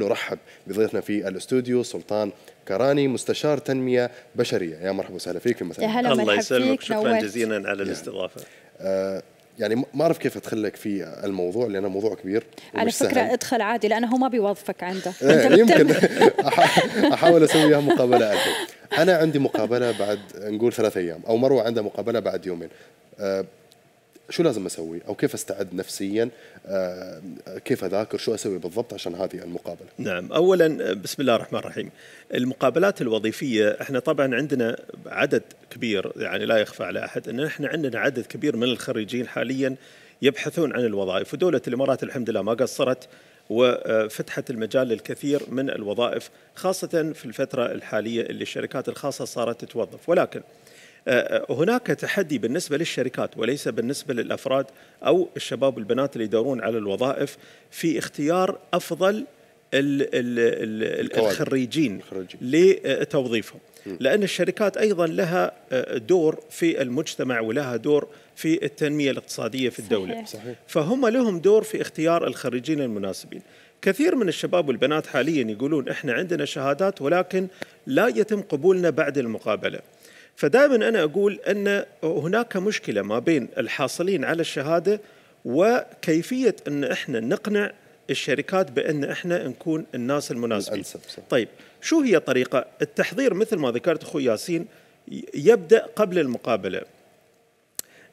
نرحب بضيفنا في الاستوديو سلطان كراني مستشار تنميه بشريه يا مرحبا وسهلا فيك مثلا هلا الله يسلمك شكرا جزيلا على الاستضافه آه، يعني ما اعرف كيف ادخلك في الموضوع لانه موضوع كبير على فكره سهل. ادخل عادي لانه هو ما بيوظفك عنده إيه، يمكن احاول اسويها مقابله أدل. انا عندي مقابله بعد نقول ثلاث ايام او مروه عندها مقابله بعد يومين آه، شو لازم اسوي او كيف استعد نفسيا آه، كيف اذاكر شو اسوي بالضبط عشان هذه المقابله نعم اولا آه، بسم الله الرحمن الرحيم المقابلات الوظيفيه احنا طبعا عندنا عدد كبير يعني لا يخفى على احد ان احنا عندنا عدد كبير من الخريجين حاليا يبحثون عن الوظائف ودوله الامارات الحمد لله ما قصرت وفتحت المجال للكثير من الوظائف خاصه في الفتره الحاليه اللي الشركات الخاصه صارت تتوظف ولكن هناك تحدي بالنسبة للشركات وليس بالنسبة للأفراد أو الشباب والبنات اللي يدورون على الوظائف في اختيار أفضل الـ الـ الـ الـ الخريجين لتوظيفهم لأن الشركات أيضا لها آه، دور في المجتمع ولها دور في التنمية الاقتصادية في الدولة فهم لهم دور في اختيار الخريجين المناسبين كثير من الشباب والبنات حاليا يقولون احنا عندنا شهادات ولكن لا يتم قبولنا بعد المقابله فدائما أنا أقول أن هناك مشكلة ما بين الحاصلين على الشهادة وكيفية أن إحنا نقنع الشركات بأن إحنا نكون الناس المناسبين طيب شو هي طريقة التحضير مثل ما ذكرت أخوي ياسين يبدأ قبل المقابلة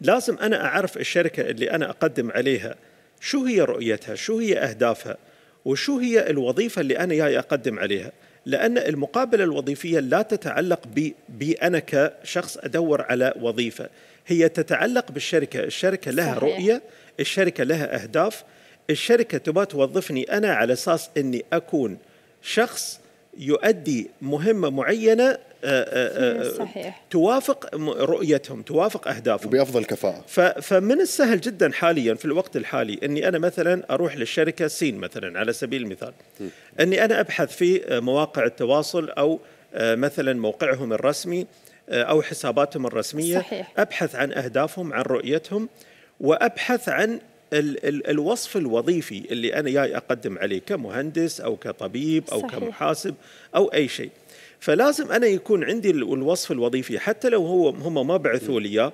لازم أنا أعرف الشركة اللي أنا أقدم عليها شو هي رؤيتها شو هي أهدافها وشو هي الوظيفة اللي أنا جاي أقدم عليها لأن المقابلة الوظيفية لا تتعلق بي أنا كشخص أدور على وظيفة هي تتعلق بالشركة الشركة لها صحيح. رؤية الشركة لها أهداف الشركة تبغى توظفني أنا على أساس أني أكون شخص يؤدي مهمة معينة آه، آه، آه، إيه، صحيح. توافق رؤيتهم توافق اهدافهم بافضل كفاءه فمن السهل جدا حاليا في الوقت الحالي اني انا مثلا اروح للشركه سين مثلا على سبيل المثال م. اني انا ابحث في مواقع التواصل او مثلا موقعهم الرسمي او حساباتهم الرسميه صحيح. ابحث عن اهدافهم عن رؤيتهم وابحث عن ال ال الوصف الوظيفي اللي انا جاي اقدم عليه كمهندس او كطبيب او صحيح. كمحاسب او اي شيء فلازم انا يكون عندي الوصف الوظيفي حتى لو هو هم ما بعثوا لي اياه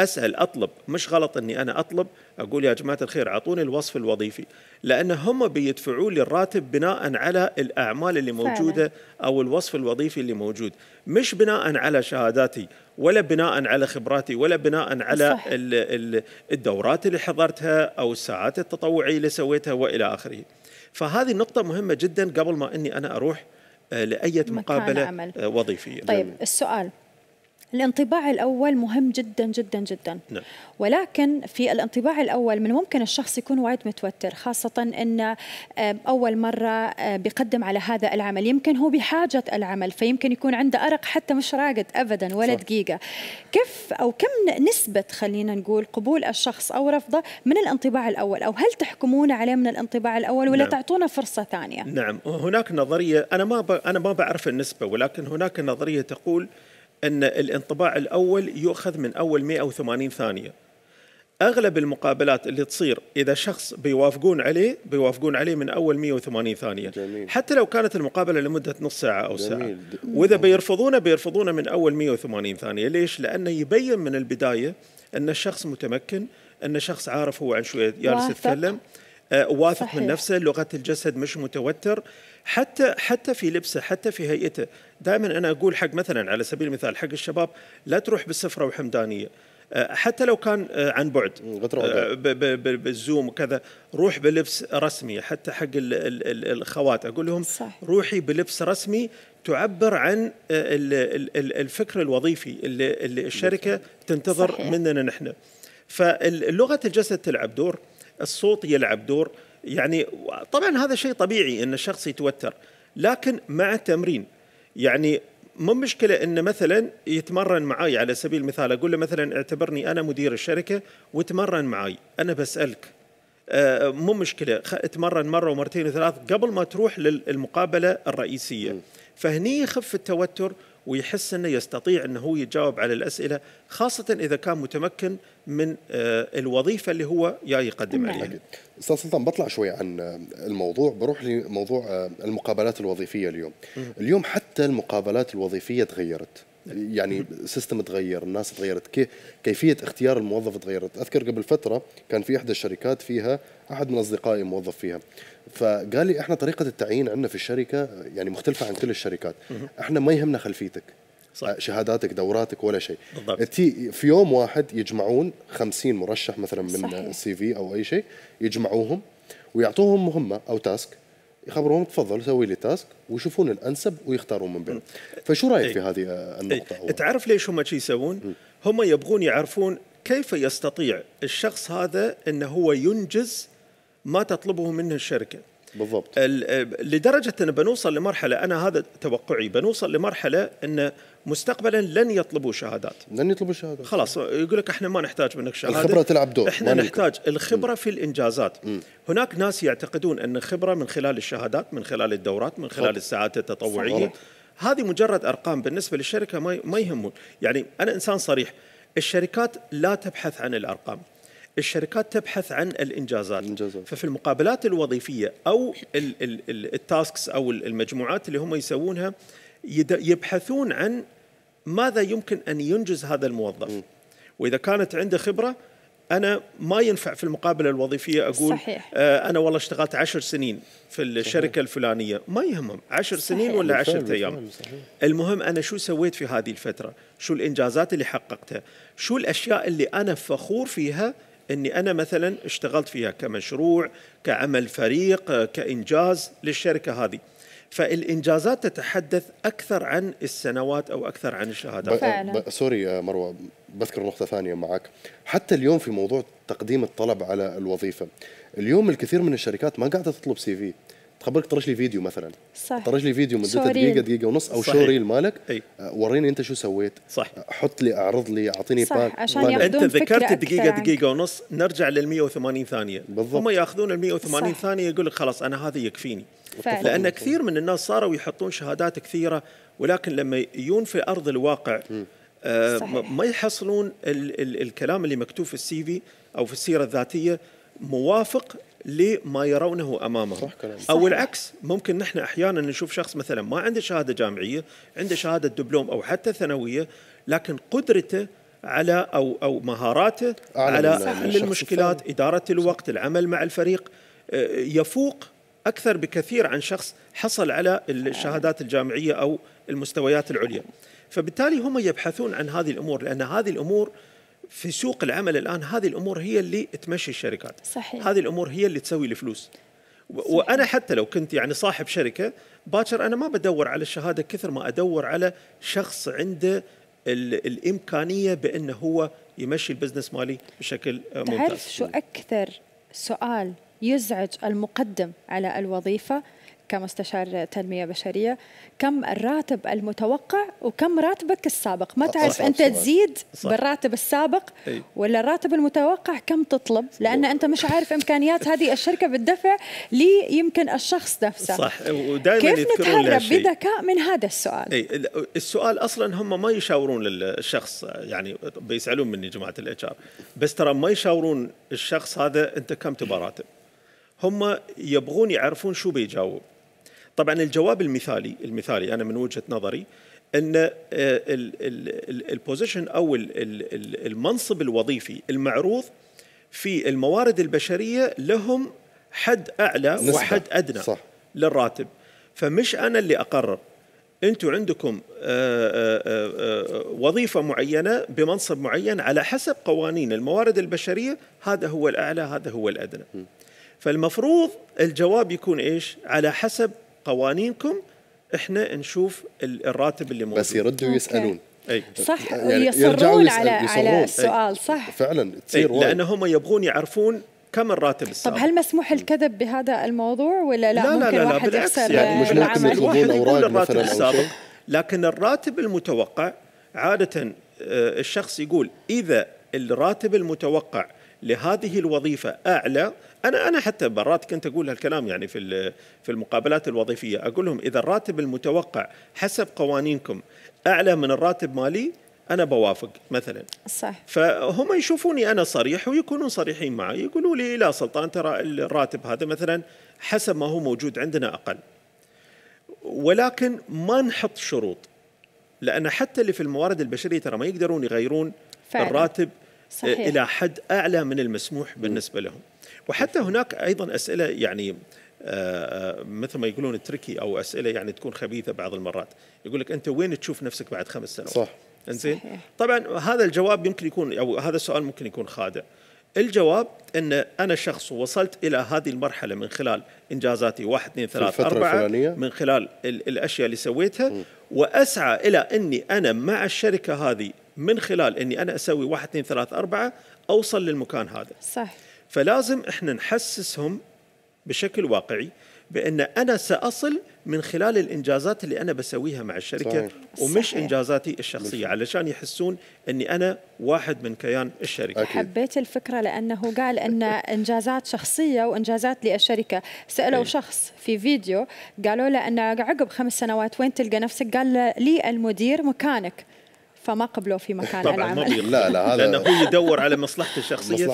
اسال اطلب مش غلط اني انا اطلب اقول يا جماعه الخير اعطوني الوصف الوظيفي لان هم بيدفعوا لي الراتب بناء على الاعمال اللي موجوده او الوصف الوظيفي اللي موجود مش بناء على شهاداتي ولا بناء على خبراتي ولا بناء على الـ الدورات اللي حضرتها او الساعات التطوعيه اللي سويتها والى اخره فهذه نقطه مهمه جدا قبل ما اني انا اروح لأية مقابلة عمل. وظيفية طيب السؤال الانطباع الأول مهم جدا جدا جدا نعم. ولكن في الانطباع الأول من ممكن الشخص يكون وايد متوتر خاصة أن آه، أول مرة آه، بيقدم على هذا العمل يمكن هو بحاجة العمل فيمكن يكون عنده أرق حتى مش راقد أبدا ولا صح. دقيقة كيف أو كم نسبة خلينا نقول قبول الشخص أو رفضه من الانطباع الأول أو هل تحكمون عليه من الانطباع الأول ولا نعم. تعطونا فرصة ثانية نعم هناك نظرية أنا ما ب... أنا ما بعرف النسبة ولكن هناك نظرية تقول أن الانطباع الأول يؤخذ من أول 180 ثانية أغلب المقابلات اللي تصير إذا شخص بيوافقون عليه بيوافقون عليه من أول 180 ثانية جميل. حتى لو كانت المقابلة لمدة نص ساعة أو جميل. ساعة وإذا بيرفضونه بيرفضونه من أول 180 ثانية ليش؟ لأنه يبين من البداية أن الشخص متمكن أن الشخص عارف هو عن شوية جالس يتكلم آه، واثق من نفسه لغه الجسد مش متوتر حتى حتى في لبسه حتى في هيئته دائما انا اقول حق مثلا على سبيل المثال حق الشباب لا تروح بالسفره وحمدانيه آه، حتى لو كان آه، عن بعد آه، بالزوم وكذا روح بلبس رسمي حتى حق الخوات اقول لهم صح. روحي بلبس رسمي تعبر عن الفكر الوظيفي اللي الشركه تنتظر صحيح. مننا نحن فلغه الجسد تلعب دور الصوت يلعب دور يعني طبعا هذا شيء طبيعي ان الشخص يتوتر لكن مع التمرين يعني مو مشكلة أن مثلا يتمرن معي على سبيل المثال أقول له مثلا اعتبرني أنا مدير الشركة وتمرن معي أنا بسألك آه، مو مشكلة اتمرن مرة ومرتين وثلاث قبل ما تروح للمقابلة الرئيسية فهني يخف التوتر ويحس انه يستطيع انه هو يجاوب على الاسئله خاصه اذا كان متمكن من آه، الوظيفه اللي هو جاي يقدم عليها. نعم. يعني. استاذ سلطان بطلع شوي عن آه، الموضوع بروح لموضوع آه، المقابلات الوظيفيه اليوم. اليوم حتى المقابلات الوظيفيه تغيرت. يعني سيستم تغير الناس تغيرت كيفيه اختيار الموظف تغيرت اذكر قبل فتره كان في احدى الشركات فيها احد من اصدقائي موظف فيها فقال لي احنا طريقه التعيين عندنا في الشركه يعني مختلفه عن كل الشركات احنا ما يهمنا خلفيتك صح. أه، شهاداتك دوراتك ولا شيء تي في يوم واحد يجمعون 50 مرشح مثلا من سي في او اي شيء يجمعوهم ويعطوهم مهمه او تاسك يخبروهم تفضل سوي لي تاسك ويشوفون الانسب ويختارون من بينهم فشو رايك ايه. في هذه آه، إيه. النقطه ايه. تعرف ليش هم شي يسوون هم يبغون يعرفون كيف يستطيع الشخص هذا انه هو ينجز ما تطلبه منه الشركه بالضبط لدرجه ان بنوصل لمرحله انا هذا توقعي بنوصل لمرحله ان مستقبلا لن يطلبوا شهادات لن يطلبوا شهادات خلاص يقول لك احنا ما نحتاج منك شهاده الخبره تلعب دور احنا نحتاج الخبره في الانجازات هناك ناس يعتقدون ان الخبره من خلال الشهادات من خلال الدورات من خلال الساعات التطوعيه هذه مجرد ارقام بالنسبه للشركه ما ما يهمون يعني انا انسان صريح الشركات لا تبحث عن الارقام الشركات تبحث عن الانجازات الانجازات ففي المقابلات الوظيفيه او التاسكس او المجموعات اللي هم يسوونها يبحثون عن ماذا يمكن ان ينجز هذا الموظف واذا كانت عنده خبره انا ما ينفع في المقابله الوظيفيه اقول صحيح. آه، انا والله اشتغلت عشر سنين في الشركه صحيح. الفلانيه ما يهمهم عشر سنين صحيح. ولا عشرة ايام المهم انا شو سويت في هذه الفتره شو الانجازات اللي حققتها شو الاشياء اللي انا فخور فيها اني انا مثلا اشتغلت فيها كمشروع كعمل فريق كانجاز للشركه هذه فالانجازات تتحدث اكثر عن السنوات او اكثر عن الشهادات فعلا. ب... سوري يا مروه بذكر نقطه ثانيه معك حتى اليوم في موضوع تقديم الطلب على الوظيفه اليوم الكثير من الشركات ما قاعده تطلب سي في تخبرك طرش لي فيديو مثلا صح طرش لي فيديو مدته دقيقه دقيقه ونص او شو ريل مالك أي. آه، وريني انت شو سويت صح آه، حط لي اعرض لي اعطيني صح باك عشان انت ذكرت دقيقه دقيقه ونص نرجع لل 180 ثانيه بالضبط هم ياخذون ال 180 صح. ثانيه يقول لك خلاص انا هذا يكفيني فعلا. لان كثير من الناس صاروا يحطون شهادات كثيره ولكن لما يجون في ارض الواقع م. آه صحيح. ما يحصلون ال ال الكلام اللي مكتوب في السي في او في السيره الذاتيه موافق لما يرونه امامهم صح او العكس ممكن نحن احيانا نشوف شخص مثلا ما عنده شهاده جامعيه عنده شهاده دبلوم او حتى ثانويه لكن قدرته على او او مهاراته على حل المشكلات اداره الوقت العمل مع الفريق آه، يفوق اكثر بكثير عن شخص حصل على الشهادات الجامعيه او المستويات العليا فبالتالي هم يبحثون عن هذه الامور لان هذه الامور في سوق العمل الان هذه الامور هي اللي تمشي الشركات صحيح. هذه الامور هي اللي تسوي الفلوس صحيح. وانا حتى لو كنت يعني صاحب شركه باكر انا ما بدور على الشهاده كثر ما ادور على شخص عنده الامكانيه بانه هو يمشي البزنس مالي بشكل ممتاز تعرف شو اكثر سؤال يزعج المقدم على الوظيفه كمستشار تنميه بشريه كم الراتب المتوقع وكم راتبك السابق ما أه، تعرف صح انت صح تزيد صح بالراتب السابق ولا الراتب المتوقع كم تطلب لان انت مش عارف امكانيات هذه الشركه بالدفع لي يمكن الشخص نفسه صح ودائما كيف نتهرب بذكاء من هذا السؤال أي. السؤال اصلا هم ما يشاورون الشخص يعني بيسالون مني جماعه الاتش ار بس ترى ما يشاورون الشخص هذا انت كم تبغى راتب هم يبغون يعرفون شو بيجاوب طبعا الجواب المثالي المثالي انا من وجهه نظري ان آه، البوزيشن او المنصب الوظيفي المعروض في الموارد البشريه لهم حد اعلى وحد ادنى صح. للراتب فمش انا اللي اقرر انتم عندكم آه، آه، وظيفه معينه بمنصب معين على حسب قوانين الموارد البشريه هذا هو الاعلى هذا هو الادنى فالمفروض الجواب يكون ايش على حسب قوانينكم احنا نشوف الراتب اللي موجود بس يردوا يسالون أي. صح يعني يصرون على يصرون. على السؤال صح فعلا تصير لان هم يبغون يعرفون كم الراتب السابق طب هل مسموح الكذب بهذا الموضوع ولا لا, لا ممكن لا لا واحد لا يخسر يعني مش ممكن يطلبون اوراق مثلا السابق لكن الراتب المتوقع عاده آه، الشخص يقول اذا الراتب المتوقع لهذه الوظيفه اعلى انا انا حتى برات كنت اقول هالكلام يعني في في المقابلات الوظيفيه اقول لهم اذا الراتب المتوقع حسب قوانينكم اعلى من الراتب مالي انا بوافق مثلا صح فهم يشوفوني انا صريح ويكونون صريحين معي يقولوا لي لا سلطان ترى الراتب هذا مثلا حسب ما هو موجود عندنا اقل ولكن ما نحط شروط لان حتى اللي في الموارد البشريه ترى ما يقدرون يغيرون فعلا. الراتب آه، صحيح. الى حد اعلى من المسموح بالنسبه لهم وحتى هناك ايضا اسئله يعني آه، آه، مثل ما يقولون التركي او اسئله يعني تكون خبيثه بعض المرات يقول لك انت وين تشوف نفسك بعد خمس سنوات صح انزين طبعا هذا الجواب يمكن يكون او هذا السؤال ممكن يكون خادع الجواب ان انا شخص وصلت الى هذه المرحله من خلال انجازاتي واحد اثنين ثلاثة أربعة الفلانية. من خلال الاشياء اللي سويتها م. واسعى الى اني انا مع الشركه هذه من خلال اني انا اسوي واحد اثنين ثلاث اربعه اوصل للمكان هذا. صح. فلازم احنا نحسسهم بشكل واقعي بان انا ساصل من خلال الانجازات اللي انا بسويها مع الشركه صحيح. ومش صحيح. انجازاتي الشخصيه علشان يحسون اني انا واحد من كيان الشركه أكيد. حبيت الفكره لانه قال ان انجازات شخصيه وانجازات للشركه سالوا أي. شخص في فيديو قالوا له ان عقب خمس سنوات وين تلقى نفسك قال لي المدير مكانك فما قبله في مكان طبعا العمل لا لا هذا لانه هو يدور على مصلحته الشخصيه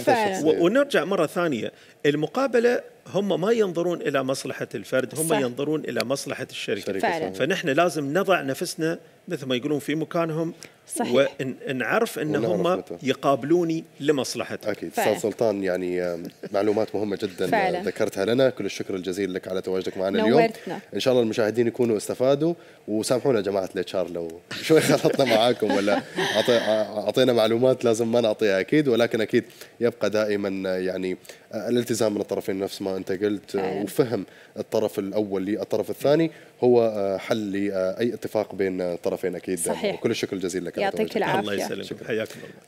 ونرجع مره ثانيه المقابله هم ما ينظرون الى مصلحه الفرد هم صح. ينظرون الى مصلحه الشركه فعلا. فنحن لازم نضع نفسنا مثل ما يقولون في مكانهم صحيح ونعرف ان هم يقابلوني لمصلحتهم اكيد استاذ سلطان يعني معلومات مهمه جدا فعلا. ذكرتها لنا كل الشكر الجزيل لك على تواجدك معنا اليوم ان شاء الله المشاهدين يكونوا استفادوا وسامحونا جماعه الاتشار لو شوي خلطنا معاكم ولا اعطينا معلومات لازم ما نعطيها اكيد ولكن اكيد يبقى دائما يعني آه، الالتزام من الطرفين نفس ما انت قلت آه، فعلا. وفهم الطرف الاول للطرف الثاني هو آه، حل لاي آه، اتفاق بين آه، طرفين اكيد صحيح وكل الشكر الجزيل لك يعطيك العافيه الله يسلمك حياكم الله